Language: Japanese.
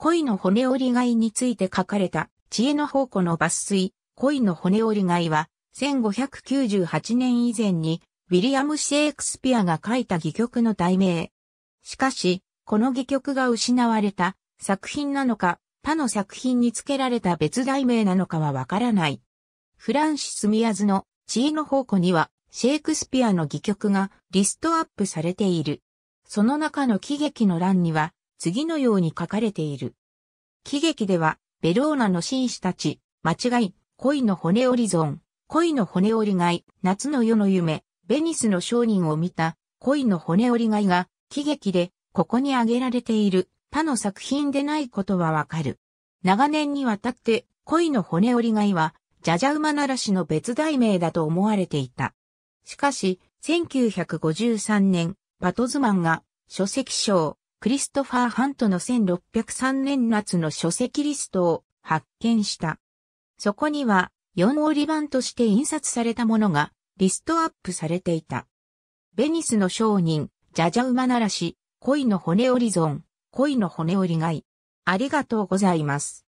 恋の骨折り貝について書かれた、知恵の宝庫の抜粋、恋の骨折り貝は、1598年以前に、ウィリアム・シェイクスピアが書いた戯曲の題名。しかし、この戯曲が失われた作品なのか、他の作品に付けられた別題名なのかはわからない。フランシス・ミアズの知恵の宝庫には、シェイクスピアの戯曲がリストアップされている。その中の喜劇の欄には、次のように書かれている。喜劇では、ベローナの紳士たち、間違い、恋の骨折り損、恋の骨折りがい、夏の夜の夢、ベニスの商人を見た、恋の骨折りがいが、喜劇で、ここに挙げられている、他の作品でないことはわかる。長年にわたって、恋の骨折りがいは、ャジャウ馬ならしの別題名だと思われていた。しかし、1953年、バトズマンが、書籍賞、クリストファー・ハントの1603年夏の書籍リストを発見した。そこには4折版として印刷されたものがリストアップされていた。ベニスの商人、ジャジャウマならし、恋の骨折り損、恋の骨折りがい。ありがとうございます。